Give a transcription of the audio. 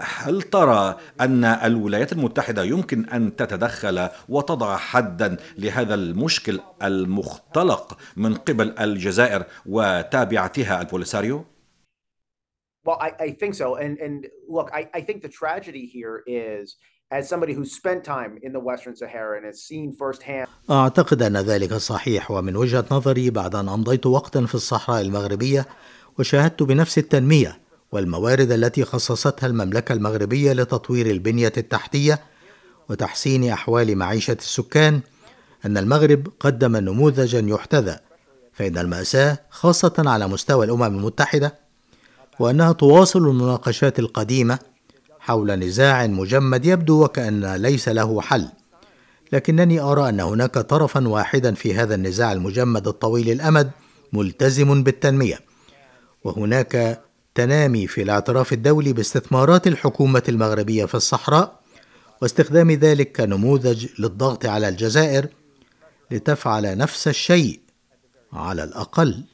هل ترى أن الولايات المتحدة يمكن أن تتدخل وتضع حدا لهذا المشكل المختلق من قبل الجزائر وتابعتها البوليساريو؟ Well, I, I think so. And, and look, I, I think the tragedy here is as somebody who spent time in the Western Sahara and has seen firsthand. أعتقد أن ذلك صحيح ومن وجهة نظري بعد أن أمضيت وقتا في الصحراء المغربية وشاهدت بنفس التنمية والموارد التي خصصتها المملكه المغربيه لتطوير البنيه التحتيه وتحسين احوال معيشه السكان ان المغرب قدم نموذجا يحتذى فان الماساه خاصه على مستوى الامم المتحده وانها تواصل المناقشات القديمه حول نزاع مجمد يبدو وكان ليس له حل لكنني ارى ان هناك طرفا واحدا في هذا النزاع المجمد الطويل الامد ملتزم بالتنميه وهناك التنامي في الاعتراف الدولي باستثمارات الحكومة المغربية في الصحراء واستخدام ذلك كنموذج للضغط على الجزائر لتفعل نفس الشيء على الأقل